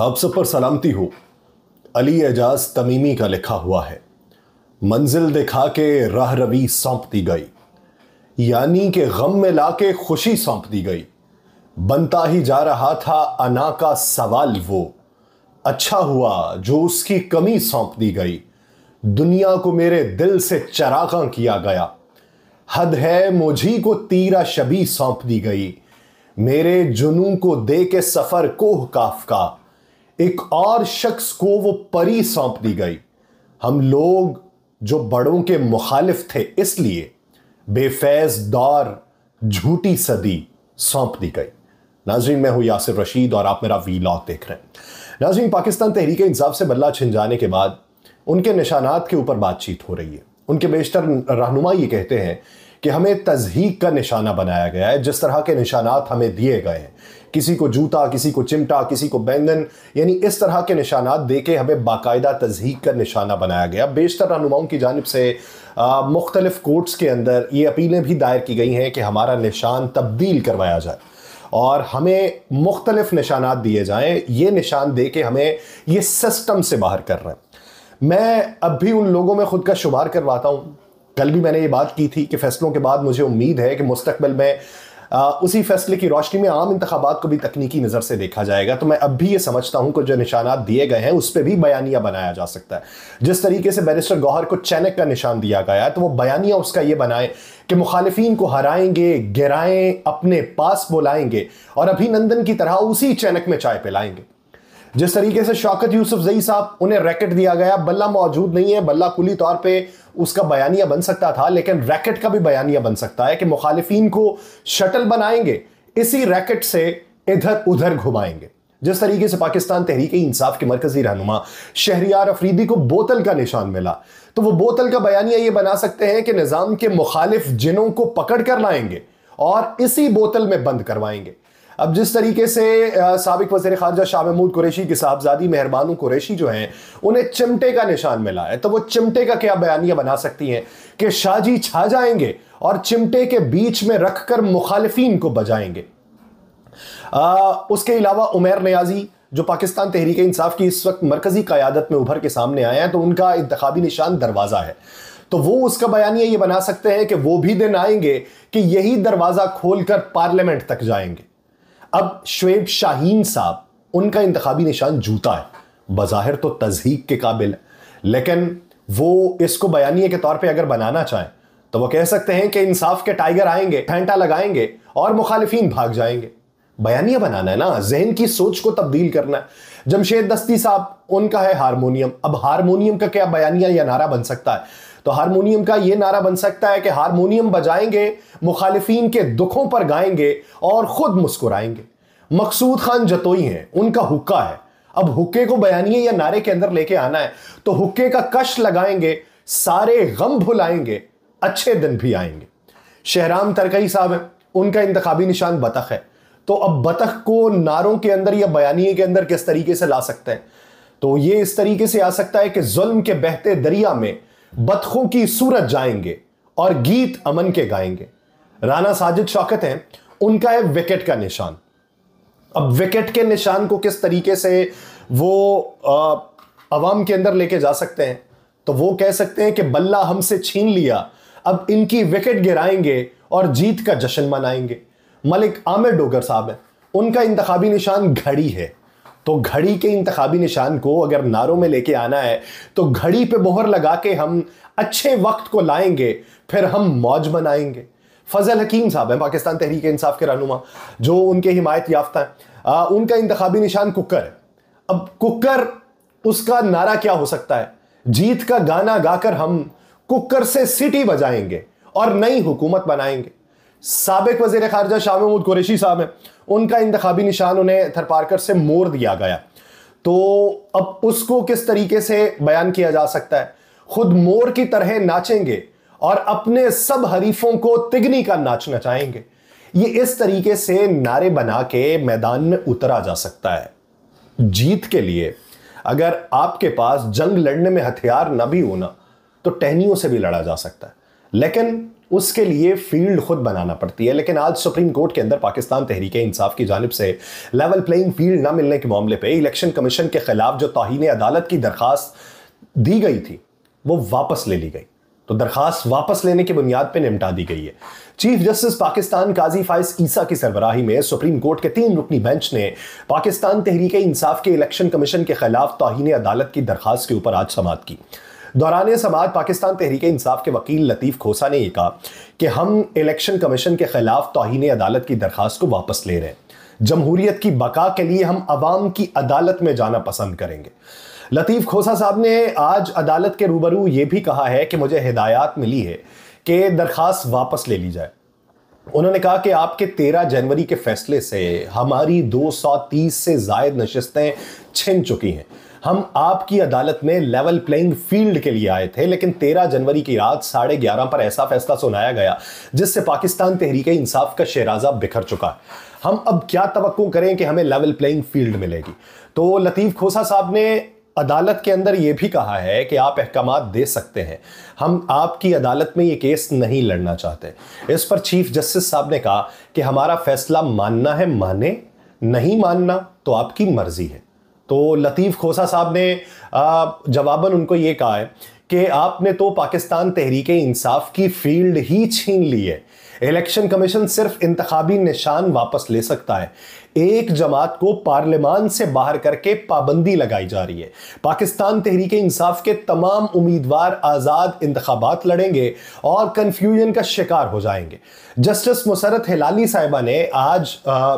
आप सब पर सलामती हो अली एजाज तमीमी का लिखा हुआ है मंजिल दिखा के राह रवि सौंप दी गई यानी कि गम में ला के खुशी सौंप दी गई बनता ही जा रहा था अना का सवाल वो अच्छा हुआ जो उसकी कमी सौंप दी गई दुनिया को मेरे दिल से चरागा किया गया हद है मुझी को तीरा शबी सौंप दी गई मेरे जुनू को दे के सफ़र कोह काफ का एक और शख्स को वो परी सौंप दी गई हम लोग जो बड़ों के मुखालिफ थे इसलिए बेफैज दौर झूठी सदी सौंप दी गई नाजरीन मैं हूँ यासिर रशीद और आप मेरा वी लॉग देख रहे हैं नाजरीन पाकिस्तान तहरीक इंसाफ से बदला छिन जाने के बाद उनके निशानात के ऊपर बातचीत हो रही है उनके बेशतर रहनुमा ये कहते हैं कि हमें तजहीक का निशाना बनाया गया है जिस तरह के निशानात हमें दिए गए हैं किसी को जूता किसी को चिमटा किसी को बैंगन यानी इस तरह के निशानात दे के हमें बाकायदा तजहीक का निशाना बनाया गया बेशतर रहनुमाओं की जानब से मुख्तलिफ़ कोर्ट्स के अंदर ये अपीलें भी दायर की गई हैं कि हमारा निशान तब्दील करवाया जाए और हमें मुख्तलिफ़ निशानात दिए जाएँ ये निशान दे के हमें ये सिस्टम से बाहर कर रहे हैं मैं अब भी उन लोगों में ख़ुद का शुमार करवाता हूँ कल भी मैंने ये बात की थी कि फैसलों के बाद मुझे उम्मीद है कि मुस्तकबिल में उसी फैसले की रोशनी में आम इंतबात को भी तकनीकी नज़र से देखा जाएगा तो मैं अब भी ये समझता हूँ कि जो निशानात दिए गए हैं उस पर भी बयानिया बनाया जा सकता है जिस तरीके से बैरिस्टर गौहर को चैनक का निशान दिया गया है तो वो बयानिया उसका ये बनाए कि मुखालफन को हराएंगे गिराएं अपने पास बुलाएंगे और अभिनंदन की तरह उसी चैनक में चाय पिलाएंगे जिस तरीके से शौकत यूसुफ जई साहब उन्हें रैकेट दिया गया बल्ला मौजूद नहीं है बल्ला खुली तौर पर उसका बयानिया बन सकता था लेकिन रैकेट का भी बयानिया बन सकता है कि मुखालिफिन को शटल बनाएंगे इसी रैकेट से इधर उधर घुमाएंगे जिस तरीके से पाकिस्तान तहरीक इंसाफ के मरकजी रहनुमा शहरियार अफरीदी को बोतल का निशान मिला तो वो बोतल का बयानिया ये बना सकते हैं कि निज़ाम के मुखालिफ जिनों को पकड़ कर लाएंगे और इसी बोतल में बंद करवाएंगे अब जिस तरीके से सबक वजीर खारजा शाह महमूद कुरैशी की साहबजादी मेहरबानू कुरैशी जो हैं उन्हें चिमटे का निशान मिला है तो वो चिमटे का क्या बयानियाँ बना सकती हैं कि शाहजी छा जाएंगे और चिमटे के बीच में रखकर मुखालफी को बजाएंगे आ, उसके अलावा उमेर न्याजी जो पाकिस्तान तहरीक इंसाफ की इस वक्त मरकजी क्यादत में उभर के सामने आए हैं तो उनका इंतबी निशान दरवाज़ा है तो वो उसका बयानिया ये बना सकते हैं कि वो भी दिन आएंगे कि यही दरवाज़ा खोलकर पार्लियामेंट तक जाएंगे अब शुएब शाहीन साहब उनका इंतबी निशान जूता है बज़ाहिर तो तजहीक के काबिल है लेकिन वो इसको बयानी के तौर पर अगर बनाना चाहें तो वो कह सकते हैं कि इंसाफ के टाइगर आएंगे फेंटा लगाएंगे और मुखालफी भाग जाएंगे बयानिया बनाना है ना जहन की सोच को तब्दील करना है जमशेद दस्ती साहब उनका है हारमोनियम अब हारमोनियम का क्या बयानिया या नारा बन सकता है तो हारमोनियम का ये नारा बन सकता है कि हारमोनियम बजाएंगे मुखालिफिन के दुखों पर गाएंगे और खुद मुस्कुराएंगे मकसूद खान जतोई हैं उनका हुक्का है अब हुक्के को बयानिए या नारे के अंदर लेके आना है तो हुक्के का कश लगाएंगे सारे गम भुलाएंगे अच्छे दिन भी आएंगे शहराम तरकई साहब हैं उनका इंतबी निशान बतख है तो अब बतख को नारों के अंदर या बयानी के अंदर किस तरीके से ला सकते हैं तो ये इस तरीके से आ सकता है कि जुल्म के बहते दरिया में बतखों की सूरत जाएंगे और गीत अमन के गाएंगे राना साजिद शौकत हैं उनका है विकेट का निशान अब विकेट के निशान को किस तरीके से वो आवाम के अंदर लेके जा सकते हैं तो वो कह सकते हैं कि बल्ला हमसे छीन लिया अब इनकी विकेट गिराएंगे और जीत का जश्न मनाएंगे मलिक आमिर डोगर साहब हैं उनका इंतबी निशान घड़ी है तो घड़ी के इंतबी निशान को अगर नारों में लेके आना है तो घड़ी पे बोहर लगा के हम अच्छे वक्त को लाएंगे फिर हम मौज बनाएंगे फजल हकीम साहब हैं पाकिस्तान तहरीक इंसाफ के रहनुमा जो उनके हिमायत याफ्ता हैं उनका इंतबी निशान कुकर है अब कुकर उसका नारा क्या हो सकता है जीत का गाना गाकर हम कुकर से सिटी बजाएंगे और नई हुकूमत बनाएंगे सबक वजीर खारजा शाह महमूद कुरेशी साहब हैं उनका इंतबी निशान उन्हें थरपारकर से मोड़ दिया गया तो अब उसको किस तरीके से बयान किया जा सकता है खुद मोर की तरह नाचेंगे और अपने सब हरीफों को तिगनी का नाचना चाहेंगे ये इस तरीके से नारे बना के मैदान में उतरा जा सकता है जीत के लिए अगर आपके पास जंग लड़ने में हथियार ना भी होना तो टहनियों से भी लड़ा जा सकता है लेकिन उसके लिए फील्ड खुद बनाना पड़ती है लेकिन आज सुप्रीम कोर्ट के अंदर पाकिस्तान तहरीक इंसाफ की जानब से लेवल प्लेइंग फील्ड ना मिलने के मामले पर इलेक्शन कमीशन के खिलाफ जो तोहन अदालत की दरख्वास्त दी गई थी वो वापस ले ली गई तो दरखास्त वापस लेने की बुनियाद पर निमटा दी गई है चीफ जस्टिस पाकिस्तान काजी फाइज ईसा की सरबराही में सुप्रीम कोर्ट के तीन रुकनी बेंच ने पाकिस्तान तहरीक इंसाफ के इलेक्शन कमीशन के खिलाफ तोहन अदालत की दरखास्त के ऊपर आज समाप्त की दौरान समाज पाकिस्तान तहरीक इंसाफ के वकील लतीफ़ खोसा ने यह कहा कि हम इलेक्शन कमीशन के खिलाफ तोहन अदालत की दरख्वास्त को वापस ले रहे हैं जमहूरियत की बका के लिए हम आवाम की अदालत में जाना पसंद करेंगे लतीफ़ खोसा साहब ने आज अदालत के रूबरू ये भी कहा है कि मुझे हिदायत मिली है कि दरख्वास्त वापस ले ली जाए उन्होंने कहा कि आपके 13 जनवरी के फैसले से हमारी 230 से जायद नशस्तें छिन चुकी हैं हम आपकी अदालत में लेवल प्लेइंग फील्ड के लिए आए थे लेकिन तेरह जनवरी की रात साढ़े ग्यारह पर ऐसा फैसला सुनाया गया जिससे पाकिस्तान तहरीक इंसाफ का शेराजा बिखर चुका है हम अब क्या तो करें कि हमें लेवल प्लेइंग फील्ड मिलेगी तो लतीफ़ खोसा साहब ने अदालत के अंदर ये भी कहा है कि आप अहकाम दे सकते हैं हम आपकी अदालत में ये केस नहीं लड़ना चाहते इस पर चीफ जस्टिस साहब ने कहा कि हमारा फैसला मानना है माने नहीं मानना तो आपकी मर्जी है तो लतीफ़ खोसा साहब ने जवाबन उनको ये कहा है कि आपने तो पाकिस्तान तहरीक इंसाफ की फील्ड ही छीन ली है इलेक्शन कमीशन सिर्फ इंतबी निशान वापस ले सकता है एक जमात को पार्लियामान से बाहर करके पाबंदी लगाई जा रही है पाकिस्तान तहरीक इंसाफ के तमाम उम्मीदवार आज़ाद इंतबात लड़ेंगे और कन्फ्यूजन का शिकार हो जाएंगे जस्टिस मुसरत हिलाली साहिबा ने आज आ,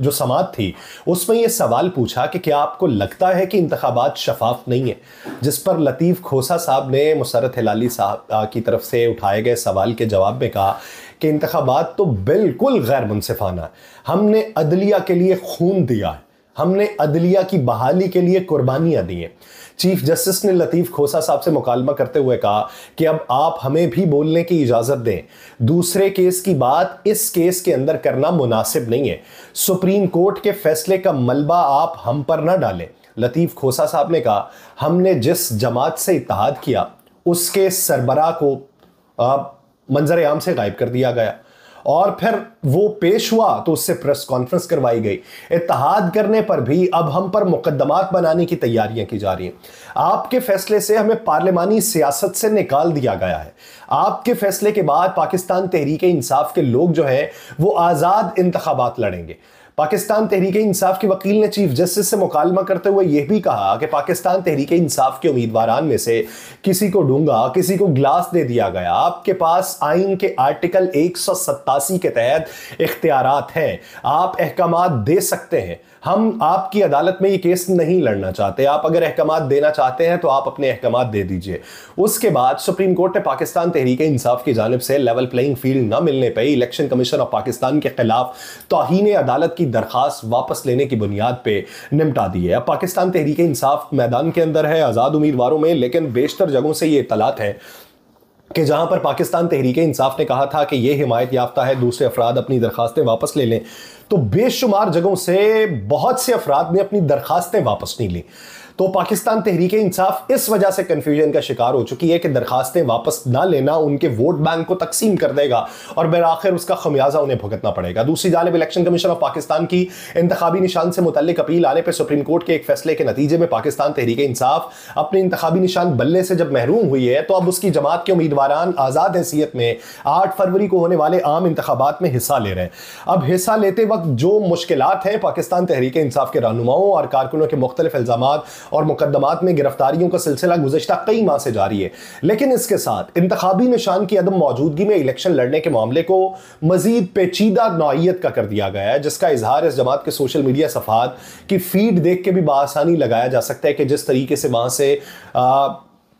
जो समाज थी उसमें यह सवाल पूछा कि क्या आपको लगता है कि इंतबात शफाफ नहीं है जिस पर लतीफ़ खोसा साहब ने मुसरत हिलाली साहब की तरफ से उठाए गए सवाल के जवाब में कहा कि इंतबात तो बिल्कुल गैर मुनफाना हमने अदलिया के लिए खून दिया है हमने अदलिया की बहाली के लिए कुर्बानियां दी हैं चीफ जस्टिस ने लतीफ़ खोसा साहब से मुकालमा करते हुए कहा कि अब आप हमें भी बोलने की इजाज़त दें दूसरे केस की बात इस केस के अंदर करना मुनासिब नहीं है सुप्रीम कोर्ट के फैसले का मलबा आप हम पर ना डालें लतीफ़ खोसा साहब ने कहा हमने जिस जमात से इतिहाद किया उसके सरबरा को मंजर आम से गायब कर दिया गया और फिर वो पेश हुआ तो उससे प्रेस कॉन्फ्रेंस करवाई गई इतिहाद करने पर भी अब हम पर मुकदमात बनाने की तैयारियां की जा रही हैं आपके फैसले से हमें पार्लियामानी सियासत से निकाल दिया गया है आपके फैसले के बाद पाकिस्तान तहरीक इंसाफ के लोग जो हैं वो आज़ाद इंतबात लड़ेंगे पाकिस्तान तहरीक इंसाफ के वकील ने चीफ जस्टिस से मुकालमा करते हुए यह भी कहा कि पाकिस्तान तहरीक इंसाफ के उम्मीदवार में से किसी को डूंगा किसी को ग्लास दे दिया गया आपके पास आइन के आर्टिकल एक के तहत इख्तियार हैं आप अहकाम दे सकते हैं हम आपकी अदालत में ये केस नहीं लड़ना चाहते आप अगर अहकाम देना चाहते हैं तो आप अपने अहकाम दे दीजिए उसके बाद सुप्रीम कोर्ट ने पाकिस्तान तहरीक इंसाफ की जानब से लेवल प्लेइंग फील्ड न मिलने पर इलेक्शन कमीशन ऑफ पाकिस्तान के खिलाफ तोहन अदालत की दरखास्त वापस लेने की बुनियाद पर निपटा दी है अब पाकिस्तान तहरीक इंसाफ मैदान के अंदर है आज़ाद उम्मीदवारों में लेकिन बेशतर जगहों से ये इतलात है कि जहां पर पाकिस्तान तहरीक इंसाफ ने कहा था कि ये हिमायत याफ्ता है दूसरे अफराद अपनी दरखास्तें वापस ले लें तो बेशुमार जगहों से बहुत से अफराद ने अपनी दरखास्तें वापस नहीं ली तो पाकिस्तान तहरीक इंसाफ इस वजह से कन्फ्यूजन का शिकार हो चुकी है कि दरखास्तें वापस ना लेना उनके वोट बैंक को तकसीम कर देगा और आखिर उसका खमियाजा उन्हें भुगतना पड़ेगा दूसरी जानब इलेक्शन कमीशन ऑफ पाकिस्तान की इंतबी निशान से मुतलिक अपील आने पर सुप्रीम कोर्ट के एक फैसले के नतीजे में पाकिस्तान तहरीक इंसाफ अपने इंतबी निशान बल्ले से जब महरूम हुई है तो अब उसकी जमात के उम्मीदवार आज़ाद हैसियत में आठ फरवरी को होने वाले आम इंतबात में हिस्सा ले रहे हैं अब हिस्सा लेते वक्त जो मुश्किल हैं पाकिस्तान तहरीक इंसाफ के रहनुमाओं और कारकुनों के मुख्तलिफ इल्ज़ाम और मुकदमात में गिरफ्तारियों का सिलसिला गुजशत कई माह से जारी है लेकिन इसके साथ इंतबी निशान की अदम मौजूदगी में इलेक्शन लड़ने के मामले को मजीद पेचीदा नौत का कर दिया गया है जिसका इजहार इस जमात के सोशल मीडिया सफात की फीड देख के भी बसानी लगाया जा सकता है कि जिस तरीके से वहाँ से आ,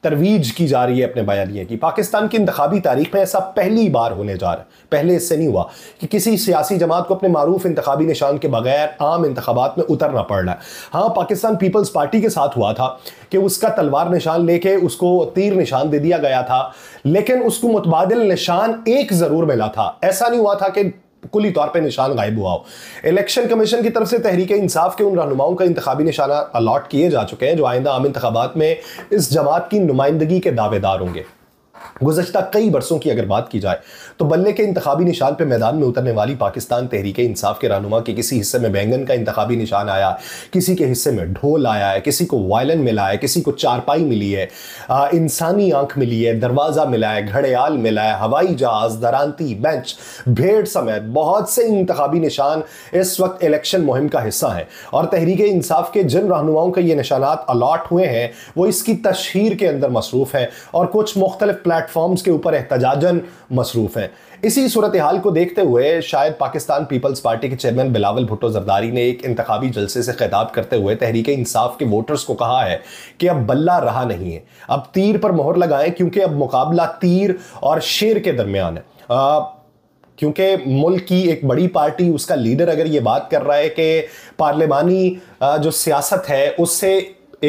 तरवीज की जा रही है अपने बयानिए की पाकिस्तान की इंतबी तारीख में ऐसा पहली बार होने जा रहा है पहले इससे नहीं हुआ कि किसी सियासी जमात को अपने मरूफ इंतबी निशान के बगैर आम इंतबात में उतरना पड़ रहा है हाँ पाकिस्तान पीपल्स पार्टी के साथ हुआ था कि उसका तलवार निशान लेके उसको तीर निशान दे दिया गया था लेकिन उसको मुतबादल निशान एक ज़रूर मिला था ऐसा नहीं हुआ था कि कुली तौर पे निशान गायब हुआ हो इलेक्शन कमीशन की तरफ से तहरीक इंसाफ के उन रहनुमाओं का इंतबी निशाना अलाट किए जा चुके हैं जो आइंदा आम इंतबात में इस जमात की नुमाइंदगी के दावेदार होंगे गुजशत कई बरसों की अगर बात की जाए तो बल्ले के इंतबी निशान पर मैदान में उतरने वाली पाकिस्तान तहरीक इंसाफ के रहनुमा के किसी हिस्से में बैंगन का इंतबी निशान आया किसी के हिस्से में ढोल आया है किसी को वायलन मिला है किसी को चारपाई मिली है इंसानी आंख मिली है दरवाज़ा मिला है घड़ेल मिला है हवाई जहाज दरानती बेंच भेड़ समेत बहुत से इंतबी निशान इस वक्त इलेक्शन मुहिम का हिस्सा हैं और तहरीक इंसाफ के जिन रहनुमाओं के ये निशानात अलाट हुए हैं वो इसकी तशहर के अंदर मसरूफ़ हैं और कुछ मुख्तलिफ प्लेट प्लेटफॉर्म्स के ऊपर एहतजाजन मसरूफ है इसी सूरत हाल को देखते हुए शायद पाकिस्तान पीपल्स पार्टी के चेयरमैन बिलावल भुट्टो जरदारी ने एक इंतबी जलसे से खिताब करते हुए तहरीक इंसाफ के वोटर्स को कहा है कि अब बल्ला रहा नहीं है अब तीर पर मोहर लगाएं क्योंकि अब मुकाबला तीर और शेर के दरमियान है क्योंकि मुल्क की एक बड़ी पार्टी उसका लीडर अगर ये बात कर रहा है कि पार्लियामानी जो सियासत है उससे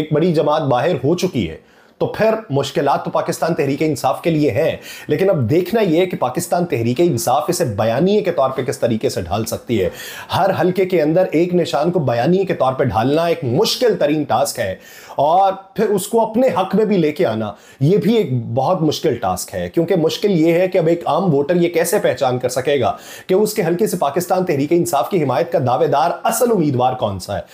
एक बड़ी जमात बाहर हो चुकी है तो फिर मुश्किल तो पाकिस्तान तहरीक इंसाफ के लिए हैं लेकिन अब देखना यह कि पाकिस्तान तहरीक इंसाफ इसे बयानी के तौर पर किस तरीके से ढाल सकती है हर हल्के के अंदर एक निशान को बयानी के तौर पर ढालना एक मुश्किल तरीन टास्क है और फिर उसको अपने हक में भी लेके आना यह भी एक बहुत मुश्किल टास्क है क्योंकि मुश्किल यह है कि अब एक आम वोटर यह कैसे पहचान कर सकेगा कि उसके हल्के से पाकिस्तान तहरीक इंसाफ की हिमायत का दावेदार असल उम्मीदवार कौन सा है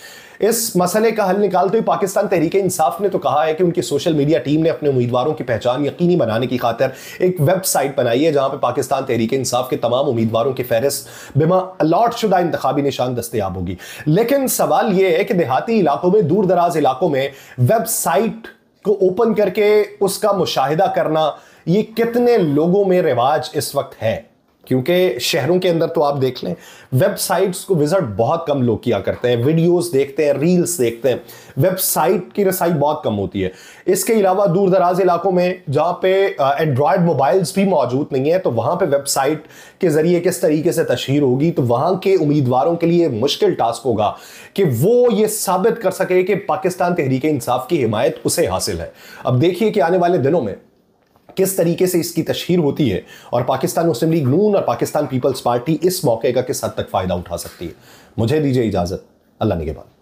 इस मसले का हल निकालते हुए पाकिस्तान तहरीक इंसाफ ने तो कहा है कि उनकी सोशल मीडिया टीम ने अपने उम्मीदवारों की पहचान यकीनी बनाने की खातर एक वेबसाइट बनाई है जहां पर पाकिस्तान तहरीक इंसाफ के तमाम उम्मीदवारों की फहरिस्त बिमा अलॉट शुदा इंतबी निशान दस्तियाब होगी लेकिन सवाल यह है कि देहाती इलाकों में दूर दराज इलाकों में वेबसाइट को ओपन करके उसका मुशाहिदा करना ये कितने लोगों में रिवाज इस वक्त है क्योंकि शहरों के अंदर तो आप देख लें वेबसाइट्स को विजिट बहुत कम लोग किया करते हैं वीडियोस देखते हैं रील्स देखते हैं वेबसाइट की रसाई बहुत कम होती है इसके अलावा दूर दराज इलाकों में जहाँ पे एंड्रॉयड मोबाइल्स भी मौजूद नहीं है तो वहाँ पे वेबसाइट के ज़रिए किस तरीके से तशहर होगी तो वहाँ के उम्मीदवारों के लिए मुश्किल टास्क होगा कि वो ये साबित कर सके कि पाकिस्तान तहरीक इंसाफ की हिमायत उसे हासिल है अब देखिए कि आने वाले दिनों में किस तरीके से इसकी तशहर होती है और पाकिस्तान मुस्लिम लीग नून और पाकिस्तान पीपल्स पार्टी इस मौके का किस हद तक फ़ायदा उठा सकती है मुझे दीजिए इजाज़त अल्लाह ने के बाद